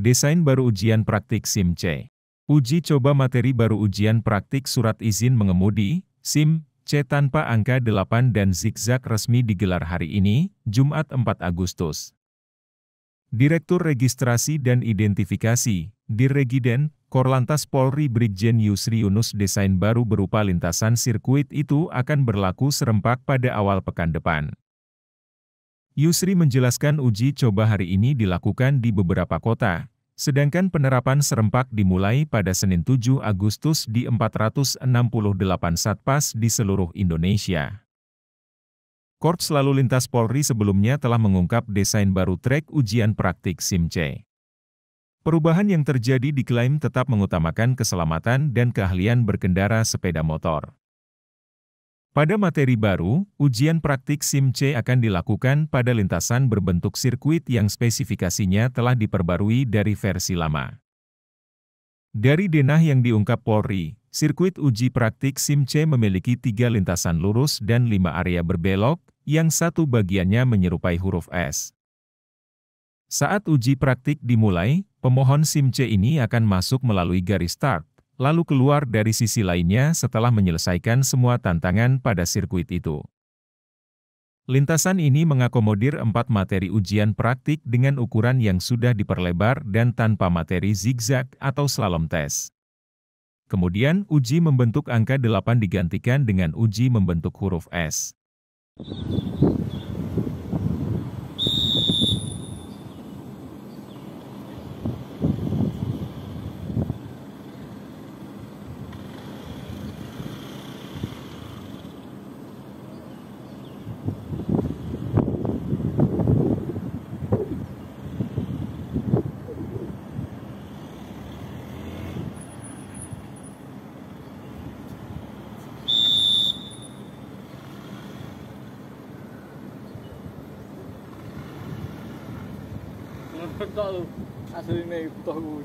Desain baru ujian praktik SIM C. Uji coba materi baru ujian praktik surat izin mengemudi, SIM, C tanpa angka 8 dan zigzag resmi digelar hari ini, Jumat 4 Agustus. Direktur Registrasi dan Identifikasi, Dirregiden, Korlantas Polri Brigjen Yusri Yunus desain baru berupa lintasan sirkuit itu akan berlaku serempak pada awal pekan depan. Yusri menjelaskan uji coba hari ini dilakukan di beberapa kota, sedangkan penerapan serempak dimulai pada Senin 7 Agustus di 468 satpas di seluruh Indonesia. Korps Lalu Lintas Polri sebelumnya telah mengungkap desain baru trek ujian praktik SIM C. Perubahan yang terjadi diklaim tetap mengutamakan keselamatan dan keahlian berkendara sepeda motor. Pada materi baru, ujian praktik SIM C akan dilakukan pada lintasan berbentuk sirkuit yang spesifikasinya telah diperbarui dari versi lama. Dari denah yang diungkap Polri, sirkuit uji praktik SIM C memiliki tiga lintasan lurus dan lima area berbelok, yang satu bagiannya menyerupai huruf S. Saat uji praktik dimulai, pemohon SIM C ini akan masuk melalui garis start, lalu keluar dari sisi lainnya setelah menyelesaikan semua tantangan pada sirkuit itu. Lintasan ini mengakomodir empat materi ujian praktik dengan ukuran yang sudah diperlebar dan tanpa materi zigzag atau slalom tes. Kemudian, uji membentuk angka 8 digantikan dengan uji membentuk huruf S. Dołu. A sobie mył do góry.